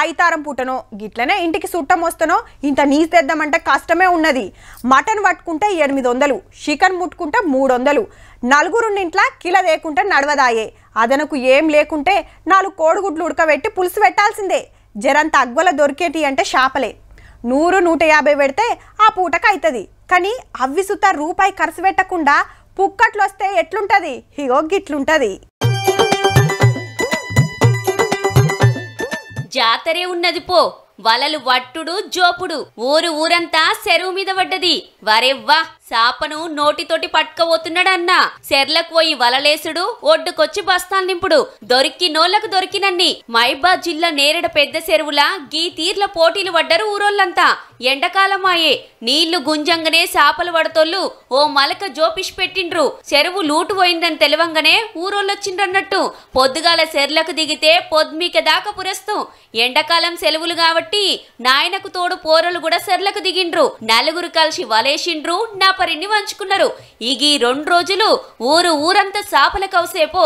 ఆయితారం పూటనో గిట్లనే ఇంటికి చుట్టం వస్తానో ఇంత నీస్ తెద్దామంటే కష్టమే ఉన్నది మటన్ పట్టుకుంటే ఎనిమిది వందలు చికెన్ ముట్టుకుంటే మూడు వందలు నలుగురుండింట్లా కిల లేకుంటే నడవదాయే అదనకు ఏం లేకుంటే నాలుగు కోడిగుడ్లు ఉడకబెట్టి పులుసు పెట్టాల్సిందే జరంత అగ్వల దొరికేటి అంటే షాపలే నూరు నూట యాభై పెడితే ఆ పూటకు అవుతుంది కానీ అవ్వి సుత రూపాయి ఖర్చు పెట్టకుండా పుక్కట్లు వస్తే ఎట్లుంటుంది ఇగో గిట్లుంటుంది జాతరే ఉన్నది పో వలలు వట్టుడు జోపుడు ఊరు ఊరంతా చెరువు మీద పడ్డది వరెవ్వా శాపను నోటితోటి పట్టుకపోతున్నాడన్నా సెర్లకు పోయి వలలేసుడు ఒడ్డుకొచ్చి బస్తాలు నింపుడు దొరికి నోళ్లకు దొరికినన్ని మైబాద్ జిల్లా నేరేడ పెద్ద చెరువుల గీ తీర్ల పోటీలు పడ్డరు ఊరోళ్ళంతా ఎండకాలమాయే నీళ్లు గుంజంగనే చేపలు పడతోళ్ళు ఓ మలక జోపిష్ పెట్టిండ్రు చెరువు లూటు పోయిందని తెలవంగానే ఊరోళ్ళొచ్చిండ్రన్నట్టు పొద్దుగాల సెర్లకు దిగితే పొద్మిక దాకా పురస్తు ఎండాకాలం సెలవులు కాబట్టి నాయనకు తోడు పోరలు కూడా సెర్లకు దిగిండ్రు నలుగురు కలిసి వలేసిండ్రు నా పాపరిని వంచుకున్నారు ఇగి రెండు రోజులు ఊరు ఊరంతా సాపల కౌసేపో